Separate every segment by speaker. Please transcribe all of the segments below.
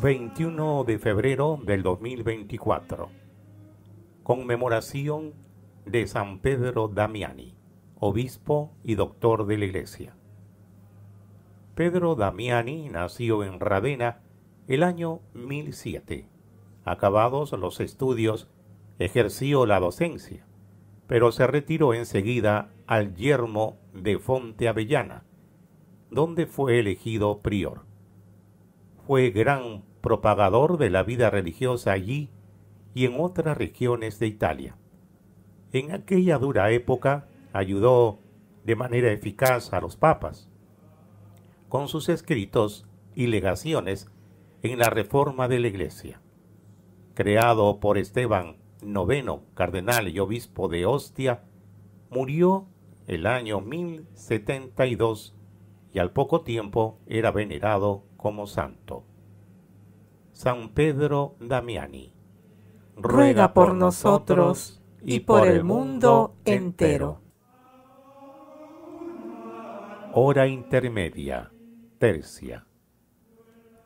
Speaker 1: 21 de febrero del 2024. Conmemoración de San Pedro Damiani, obispo y doctor de la Iglesia. Pedro Damiani nació en Ravenna el año 1007. Acabados los estudios, ejerció la docencia, pero se retiró enseguida al yermo de Fonte Avellana, donde fue elegido prior. Fue gran propagador de la vida religiosa allí y en otras regiones de Italia. En aquella dura época ayudó de manera eficaz a los papas con sus escritos y legaciones en la reforma de la Iglesia. Creado por Esteban IX, cardenal y obispo de Ostia, murió el año 1072 y al poco tiempo era venerado como santo. San Pedro Damiani. Ruega por nosotros y por el mundo entero. Hora intermedia, tercia.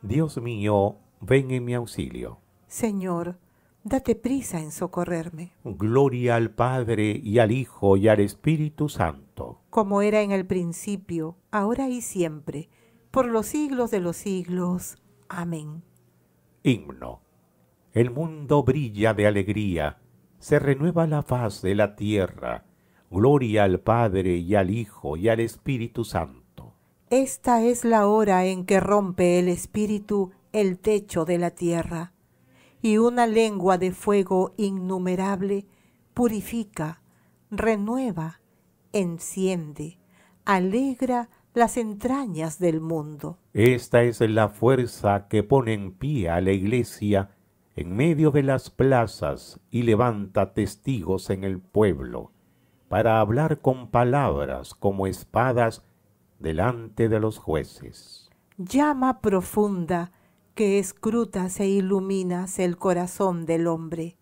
Speaker 1: Dios mío, ven en mi auxilio.
Speaker 2: Señor, date prisa en socorrerme.
Speaker 1: Gloria al Padre y al Hijo y al Espíritu Santo.
Speaker 2: Como era en el principio, ahora y siempre, por los siglos de los siglos. Amén.
Speaker 1: Himno. El mundo brilla de alegría, se renueva la faz de la tierra. Gloria al Padre y al Hijo y al Espíritu Santo.
Speaker 2: Esta es la hora en que rompe el Espíritu el techo de la tierra, y una lengua de fuego innumerable purifica, renueva, enciende, alegra las entrañas del mundo.
Speaker 1: Esta es la fuerza que pone en pie a la iglesia en medio de las plazas y levanta testigos en el pueblo para hablar con palabras como espadas delante de los jueces.
Speaker 2: Llama profunda que escrutas e iluminas el corazón del hombre.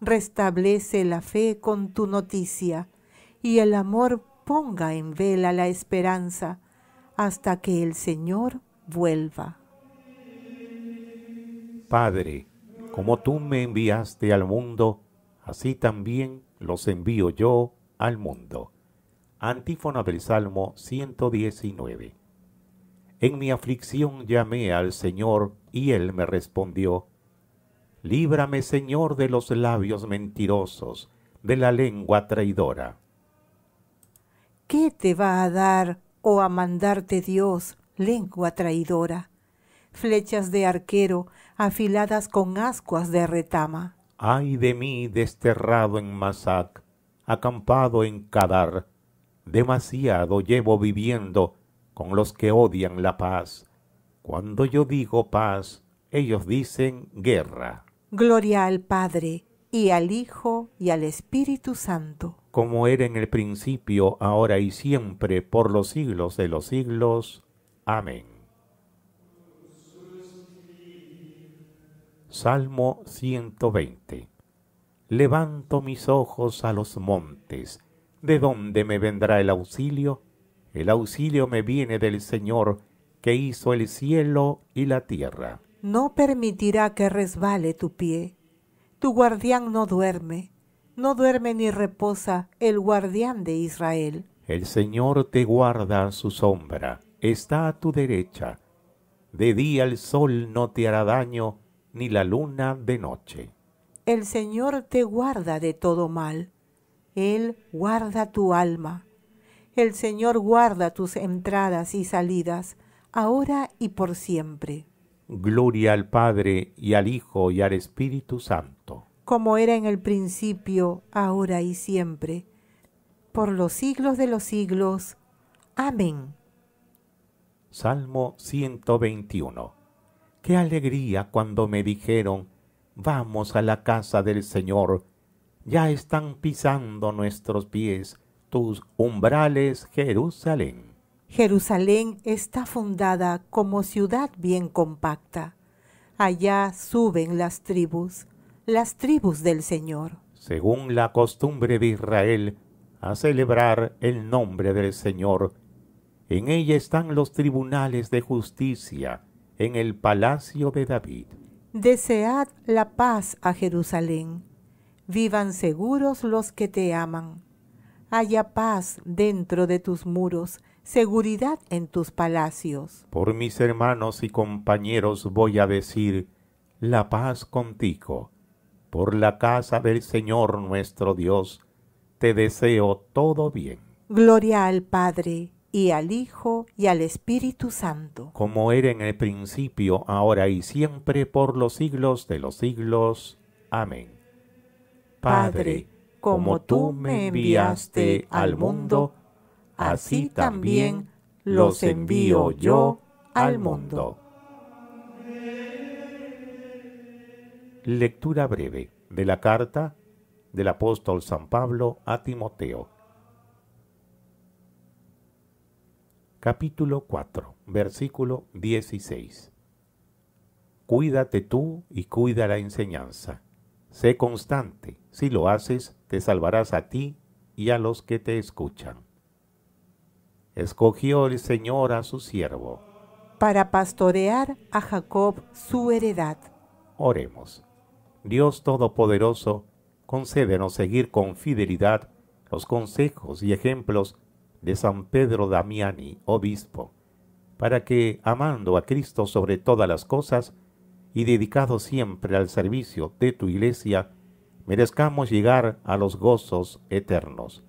Speaker 2: Restablece la fe con tu noticia y el amor ponga en vela la esperanza hasta que el Señor vuelva.
Speaker 1: Padre, como tú me enviaste al mundo, así también los envío yo al mundo. Antífona del Salmo 119. En mi aflicción llamé al Señor y él me respondió. Líbrame, Señor, de los labios mentirosos, de la lengua traidora.
Speaker 2: ¿qué te va a dar o oh a mandarte Dios, lengua traidora? Flechas de arquero afiladas con ascuas de retama.
Speaker 1: Ay de mí desterrado en Masac, acampado en Kadar, demasiado llevo viviendo con los que odian la paz. Cuando yo digo paz, ellos dicen guerra.
Speaker 2: Gloria al Padre, y al Hijo, y al Espíritu Santo
Speaker 1: como era en el principio, ahora y siempre, por los siglos de los siglos. Amén. Salmo 120. Levanto mis ojos a los montes. ¿De dónde me vendrá el auxilio? El auxilio me viene del Señor, que hizo el cielo y la tierra.
Speaker 2: No permitirá que resbale tu pie. Tu guardián no duerme no duerme ni reposa el guardián de Israel.
Speaker 1: El Señor te guarda su sombra, está a tu derecha. De día el sol no te hará daño, ni la luna de noche.
Speaker 2: El Señor te guarda de todo mal. Él guarda tu alma. El Señor guarda tus entradas y salidas, ahora y por siempre.
Speaker 1: Gloria al Padre y al Hijo y al Espíritu Santo
Speaker 2: como era en el principio, ahora y siempre, por los siglos de los siglos. Amén.
Speaker 1: Salmo 121. Qué alegría cuando me dijeron, vamos a la casa del Señor, ya están pisando nuestros pies tus umbrales, Jerusalén.
Speaker 2: Jerusalén está fundada como ciudad bien compacta. Allá suben las tribus las tribus del Señor.
Speaker 1: Según la costumbre de Israel, a celebrar el nombre del Señor. En ella están los tribunales de justicia, en el palacio de David.
Speaker 2: Desead la paz a Jerusalén. Vivan seguros los que te aman. Haya paz dentro de tus muros, seguridad en tus palacios.
Speaker 1: Por mis hermanos y compañeros voy a decir, la paz contigo por la casa del Señor nuestro Dios, te deseo todo bien.
Speaker 2: Gloria al Padre, y al Hijo, y al Espíritu Santo.
Speaker 1: Como era en el principio, ahora y siempre, por los siglos de los siglos. Amén. Padre, como tú me enviaste al mundo,
Speaker 2: así también los envío yo al mundo.
Speaker 1: Lectura breve de la carta del apóstol San Pablo a Timoteo. Capítulo 4, versículo 16. Cuídate tú y cuida la enseñanza. Sé constante, si lo haces, te salvarás a ti y a los que te escuchan. Escogió el Señor a su siervo.
Speaker 2: Para pastorear a Jacob su heredad.
Speaker 1: Oremos. Dios Todopoderoso, concédenos seguir con fidelidad los consejos y ejemplos de San Pedro Damiani, obispo, para que, amando a Cristo sobre todas las cosas y dedicado siempre al servicio de tu Iglesia, merezcamos llegar a los gozos eternos.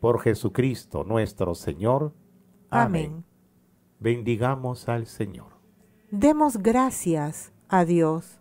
Speaker 1: Por Jesucristo nuestro Señor. Amén. Bendigamos al Señor.
Speaker 2: Demos gracias a Dios.